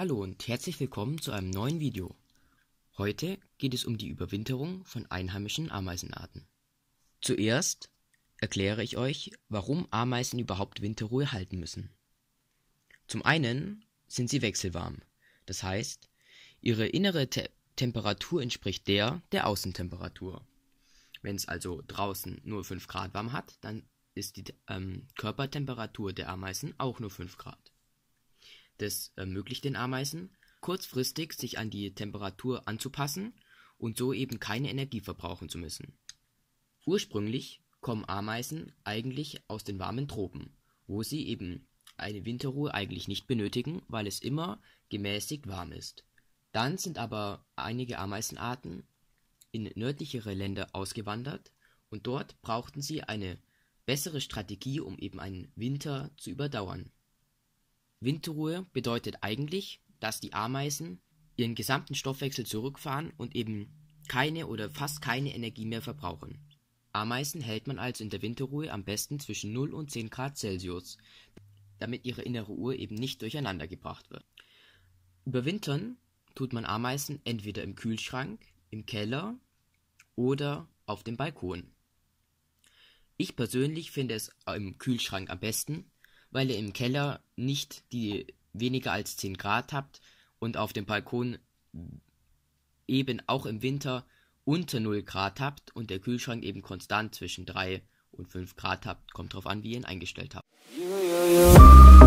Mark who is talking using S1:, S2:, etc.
S1: Hallo und herzlich willkommen zu einem neuen Video. Heute geht es um die Überwinterung von einheimischen Ameisenarten. Zuerst erkläre ich euch, warum Ameisen überhaupt Winterruhe halten müssen. Zum einen sind sie wechselwarm, das heißt, ihre innere Te Temperatur entspricht der der Außentemperatur. Wenn es also draußen nur 5 Grad warm hat, dann ist die ähm, Körpertemperatur der Ameisen auch nur 5 Grad. Das ermöglicht äh, den Ameisen, kurzfristig sich an die Temperatur anzupassen und so eben keine Energie verbrauchen zu müssen. Ursprünglich kommen Ameisen eigentlich aus den warmen Tropen, wo sie eben eine Winterruhe eigentlich nicht benötigen, weil es immer gemäßigt warm ist. Dann sind aber einige Ameisenarten in nördlichere Länder ausgewandert und dort brauchten sie eine bessere Strategie, um eben einen Winter zu überdauern. Winterruhe bedeutet eigentlich, dass die Ameisen ihren gesamten Stoffwechsel zurückfahren und eben keine oder fast keine Energie mehr verbrauchen. Ameisen hält man also in der Winterruhe am besten zwischen 0 und 10 Grad Celsius, damit ihre innere Uhr eben nicht durcheinander gebracht wird. Überwintern tut man Ameisen entweder im Kühlschrank, im Keller oder auf dem Balkon. Ich persönlich finde es im Kühlschrank am besten, weil ihr im Keller nicht die weniger als 10 Grad habt und auf dem Balkon eben auch im Winter unter 0 Grad habt und der Kühlschrank eben konstant zwischen 3 und 5 Grad habt. Kommt drauf an, wie ihr ihn eingestellt habt. Ja, ja, ja.